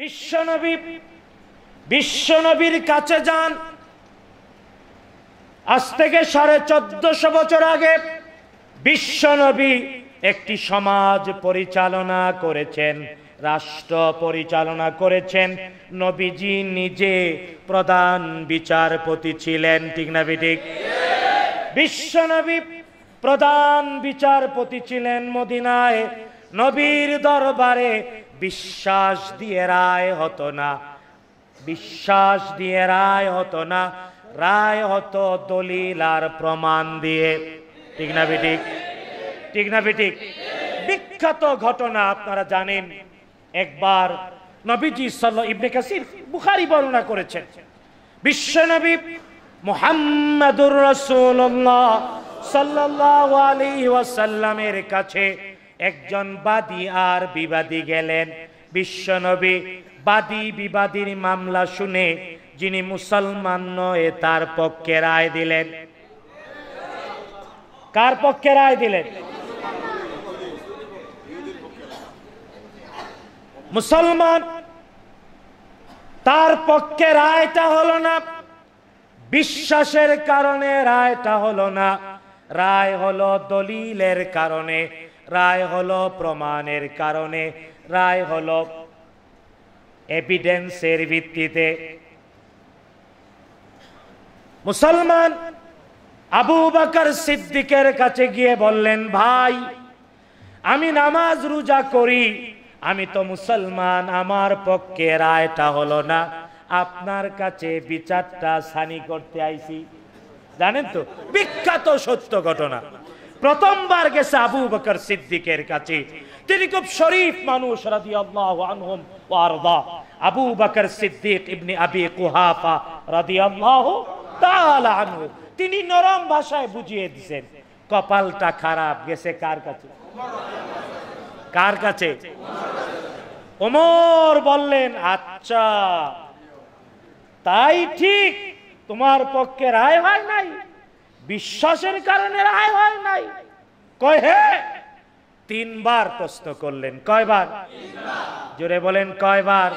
বিশ্বনবী বিশ্বনবীর কাছে যান আজ থেকে সাড়ে চোদ্দশো বছর আগে বিশ্বনবী একটি সমাজ পরিচালনা করেছেন রাষ্ট্র পরিচালনা করেছেন নবীজি নিজে প্রধান বিচারপতি ছিলেন ঠিক না বিঠিক বিশ্বনবী প্রধান বিচারপতি ছিলেন মদিনায় নবীর দরবারে বিশ্বাস দিয়ে রায় হতো না বিশ্বাস দিয়ে রায় হতো না রায় হতো দলিল আর প্রমাণ দিয়ে ঠিক না বেটিক ঠিক না বেটিক বিখ্যাত ঘটনা আপনারা জানেন একবার নবীজি সাল্লাহ ইবনে কাসির বুখারি বর্ণনা করেছেন বিশ্বনবী মোহাম্মদুর রসুল্লাহ সাল্লাহ আলী ওয়াসাল্লামের কাছে একজন বাদী আর বিবাদী গেলেন বিশ্বনবী বাদী বিবাদীর মামলা শুনে যিনি মুসলমান নয় তার পক্ষে রায় দিলেন কার পক্ষে রায় দিলেন মুসলমান তার পক্ষে রায়টা হলো না বিশ্বাসের কারণে রায়টা হলো না রায় হলো দলিলের কারণে রায় হলো প্রমাণের কারণে রায় হলো এভিডেন্সের ভিত্তিতে মুসলমান আবু বাকর সিদ্দিকের কাছে গিয়ে বললেন ভাই আমি নামাজ রোজা করি আমি তো মুসলমান আমার পক্ষে রায়টা হলো না আপনার কাছে বিচারটা সানি করতে আইছি জানেন তো বিখ্যাত সত্য ঘটনা প্রথমবার গেছে আবু বকর সিদ্দিকের কাছে তিনি খুব শরীফ মানুষ রাজি আল্লাহ ওয়ারদা আবু বকর সিদ্দিক ইবনে আবি কুহাফা রাজি আল্লাহ তাআলা আনহু তিনি নরম ভাষায় বুঝিয়ে দিছেন কপালটা খারাপ গেছে কার কাছে কার কাছে ওমর বললেন আচ্ছা তাই ঠিক তোমার পক্ষে রায় হয় নাই বিশ্বাসের কারণে রায় হয় নাই কয় হে তিনবার প্রশ্ন করলেন কয়বার জোরে বলেন কয়বার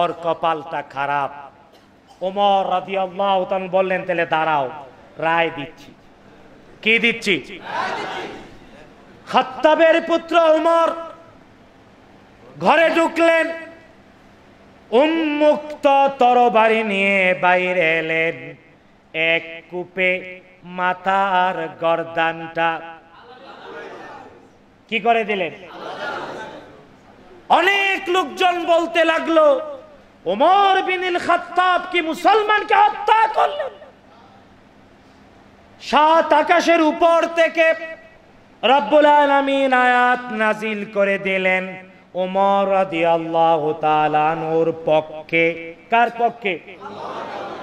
ওর কপালটা খারাপ ওমর রাজি আল্লাহ বললেন তাহলে দাঁড়াও রায় দিচ্ছি কি দিচ্ছি হত্তাবের পুত্র উমর ঘরে ঢুকলেন উন্মুক্ত তরবারি নিয়ে বাইরে এলেন এক কূপে মাথার গরদানটা কি করে দিলেন অনেক লোকজন বলতে লাগলো ওমর বিনিল খাত্তাব কি মুসলমানকে হত্যা করলেন সাত আকাশের উপর থেকে রব্বুল আলমিন আয়াত নাজিল করে দিলেন ওমর রাদিয়াল্লাহু তাআলা নূর পক্ষে কার পক্ষে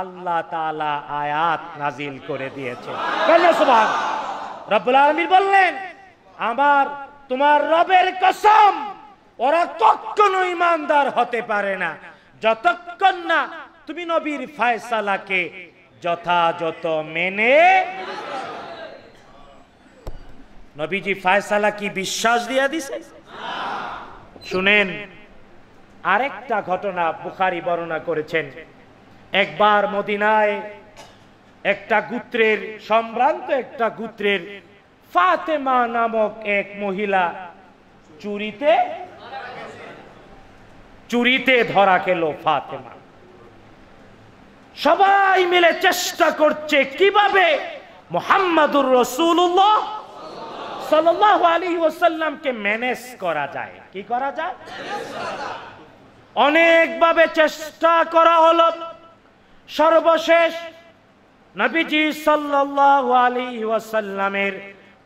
আল্লাহ তালা আয়াত নাজিল করে দিয়েছে বললেন আমার তোমার রবের কসম ওরা কখনো ইমানদার হতে পারে না যতক্ষণ না তুমি নবীর ফায়সালাকে যথাযথ মেনে নবীজি ফায়সালা কি বিশ্বাস দিয়া দিছে শুনেন আরেকটা ঘটনা বুখারি বর্ণনা করেছেন একবার মদিনায় একটা গুত্রের সম্ভ্রান্ত একটা গুত্রের ফাতেমা নামক এক মহিলা চুরিতে চুরিতে ধরা গেল ফাতেমা সবাই মিলে চেষ্টা করছে কিভাবে মোহাম্মদুর রসুল্লাহ করা যায় কি করা যায় অনেকভাবে চেষ্টা করা হলো সর্বশেষ নবীজি সাল্লাল্লাহু আলাইহি ওয়াসাল্লামের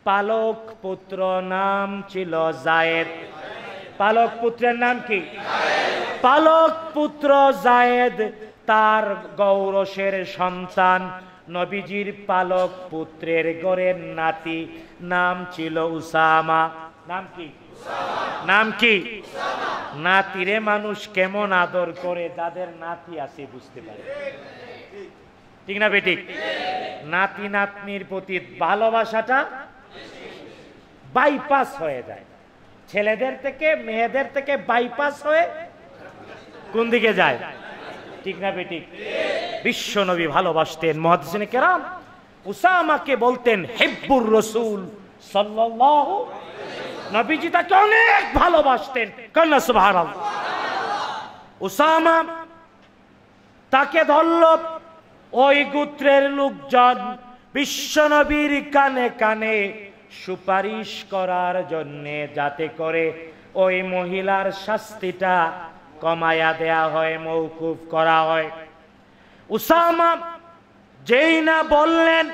পালক পুত্র নাম ছিল জায়েদ পালক পুত্রের নাম কি পালক পুত্র জায়েদ তার গৌরসের সন্তান নবীজির পালক পুত্রের গড়ের নাতি নাম ছিল উসামা নাম কি নাম কি নাতিরে মানুষ কেমন আদর করে যাদের নাতি আছে বুঝতে পারে ঠিক না বেটি নাতি নাতনির প্রতি ভালোবাসাটা বাইপাস হয়ে যায় ছেলেদের থেকে মেয়েদের থেকে বাইপাস হয়ে কোন দিকে যায় ঠিক না বেটি বিশ্ব নবী ভালোবাসতেন মহাদিসিন কেরাম উসামাকে বলতেন হেব্বুর রসুল সাল্লাল্লাহু নবীজি তাকে অনেক ভালোবাসতেন কন্যা সুভার ওসামা তাকে ধরল ওই গোত্রের লোকজন বিশ্বনবীর কানে কানে সুপারিশ করার জন্যে যাতে করে ওই মহিলার শাস্তিটা কমায়া দেয়া হয় মৌকুফ করা হয় উসামা যেই না বললেন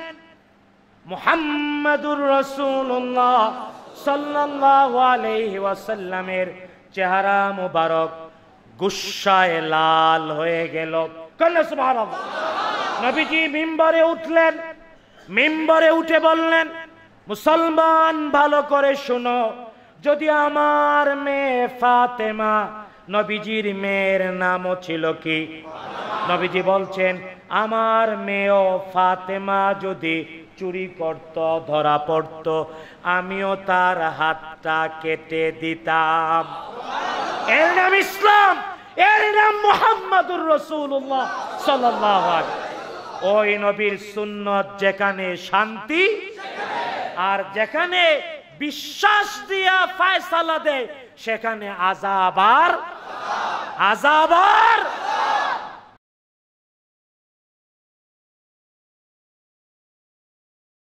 মোহাম্মদুর রসুল্লাহ সাল্লাল্লাহু আলাইহি ওয়াসাল্লামের চেহারা মোবারক গুসায় লাল হয়ে গেল কন্যা সুবহানাল্লাহ নবীজি মিম্বারে উঠলেন মিম্বরে উঠে বললেন মুসলমান ভালো করে শোনো যদি আমার মেয়ে ফাতেমা নবীজির মেয়ের নামও ছিল কি নবীজি বলছেন আমার মেয়েও ফাতেমা যদি চুরি করত ধরা পড়ত আমিও তার হাতটা কেটে দিতাম এর নাম ইসলাম এর নাম মোহাম্মদুর রসুল্লাহ সাল্লাহ ওই নবীর সুন্নত যেখানে শান্তি আর যেখানে বিশ্বাস দিয়া ফায়সালা দেয় সেখানে আজাবার আজাবার